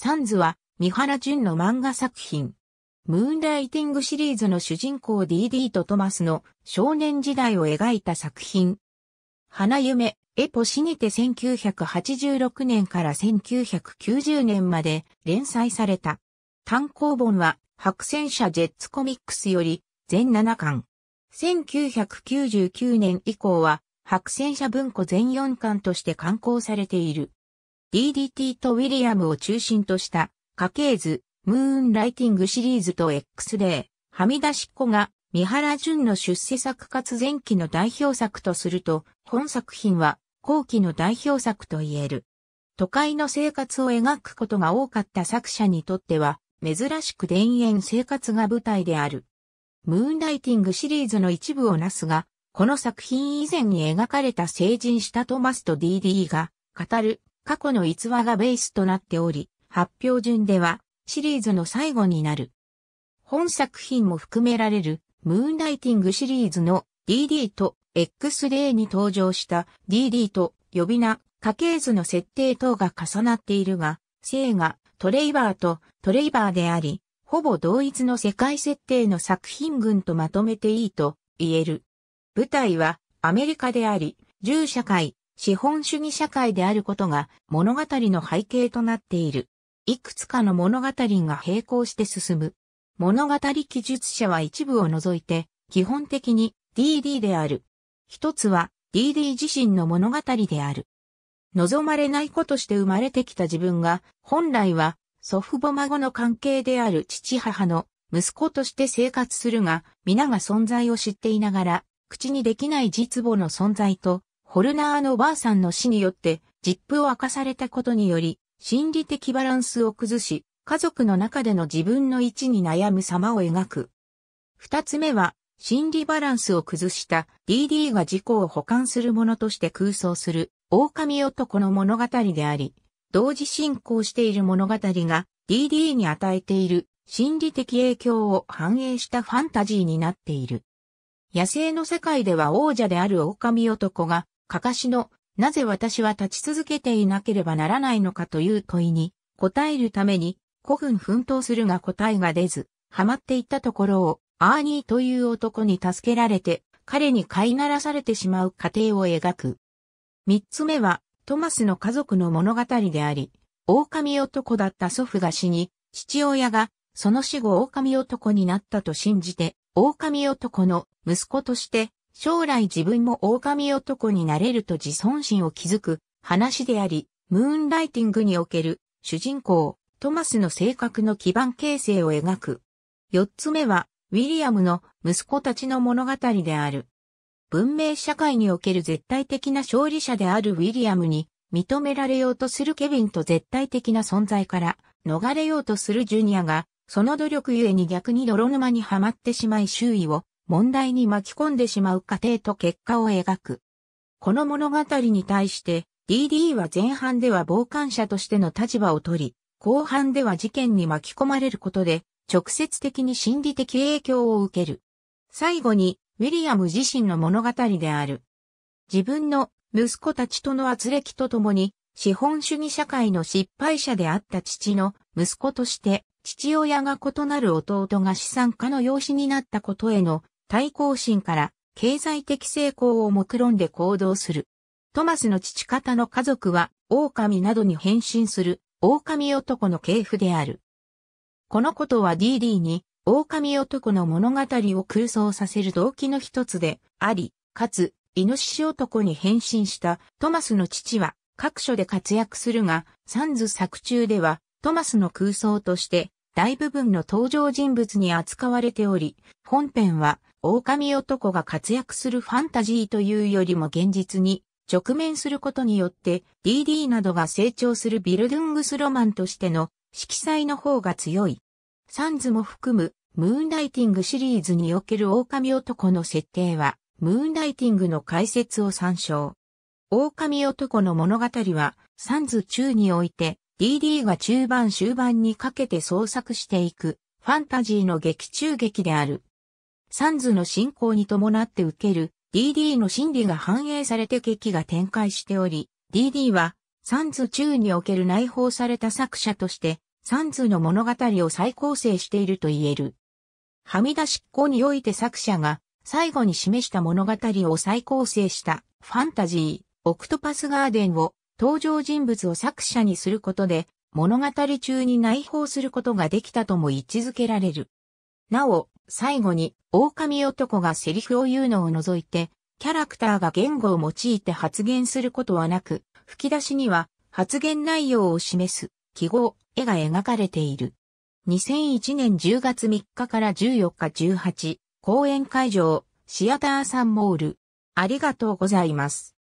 サンズは、三原淳の漫画作品。ムーンライティングシリーズの主人公 DD とトマスの少年時代を描いた作品。花夢、エポシにて1986年から1990年まで連載された。単行本は白戦車ジェッツコミックスより全7巻。1999年以降は白戦車文庫全4巻として刊行されている。DDT とウィリアムを中心とした家系図、ムーンライティングシリーズと X デー、はみ出しっこが、三原淳の出世作かつ前期の代表作とすると、本作品は後期の代表作と言える。都会の生活を描くことが多かった作者にとっては、珍しく田園生活が舞台である。ムーンライティングシリーズの一部をなすが、この作品以前に描かれた成人したトマスと DD が語る過去の逸話がベースとなっており、発表順ではシリーズの最後になる。本作品も含められるムーンライティングシリーズの DD と X レイに登場した DD と呼び名家系図の設定等が重なっているが、性がトレイバーとトレイバーであり、ほぼ同一の世界設定の作品群とまとめていいと言える。舞台はアメリカであり、銃社会、資本主義社会であることが物語の背景となっている。いくつかの物語が並行して進む。物語記述者は一部を除いて、基本的に DD である。一つは DD 自身の物語である。望まれない子として生まれてきた自分が、本来は祖父母孫の関係である父母の息子として生活するが、皆が存在を知っていながら、口にできない実母の存在と、ホルナーのばあさんの死によって、ジップを明かされたことにより、心理的バランスを崩し、家族の中での自分の位置に悩む様を描く。二つ目は、心理バランスを崩した DD が自己を補完するものとして空想する狼男の物語であり、同時進行している物語が DD に与えている心理的影響を反映したファンタジーになっている。野生の世界では王者である狼男がかかしの、なぜ私は立ち続けていなければならないのかという問いに、答えるために、古墳奮闘するが答えが出ず、ハマっていったところを、アーニーという男に助けられて、彼に飼いならされてしまう過程を描く。三つ目は、トマスの家族の物語であり、狼男だった祖父が死に、父親が、その死後狼男になったと信じて、狼男の息子として将来自分も狼男になれると自尊心を築く話であり、ムーンライティングにおける主人公、トマスの性格の基盤形成を描く。四つ目は、ウィリアムの息子たちの物語である。文明社会における絶対的な勝利者であるウィリアムに認められようとするケビンと絶対的な存在から逃れようとするジュニアが、その努力ゆえに逆に泥沼にはまってしまい周囲を問題に巻き込んでしまう過程と結果を描く。この物語に対して DD は前半では傍観者としての立場を取り、後半では事件に巻き込まれることで直接的に心理的影響を受ける。最後にウィリアム自身の物語である。自分の息子たちとの圧力とともに資本主義社会の失敗者であった父の息子として父親が異なる弟が資産家の養子になったことへの対抗心から経済的成功を目論んで行動する。トマスの父方の家族は狼などに変身する狼男の系譜である。このことは DD に狼男の物語を空想させる動機の一つであり、かつ、イノシシ男に変身したトマスの父は各所で活躍するが、サンズ作中ではトマスの空想として大部分の登場人物に扱われており、本編は狼男が活躍するファンタジーというよりも現実に直面することによって DD などが成長するビルドゥングスロマンとしての色彩の方が強い。サンズも含むムーンライティングシリーズにおける狼男の設定はムーンライティングの解説を参照。狼男の物語はサンズ中において DD が中盤終盤にかけて創作していくファンタジーの劇中劇である。サンズの進行に伴って受ける DD の心理が反映されて劇が展開しており、DD はサンズ中における内包された作者として、サンズの物語を再構成していると言える。はみ出しっこにおいて作者が最後に示した物語を再構成したファンタジー、オクトパスガーデンを登場人物を作者にすることで物語中に内包することができたとも位置づけられる。なお、最後に、狼男がセリフを言うのを除いて、キャラクターが言語を用いて発言することはなく、吹き出しには発言内容を示す記号、絵が描かれている。2001年10月3日から14日18、公演会場、シアターサンモール。ありがとうございます。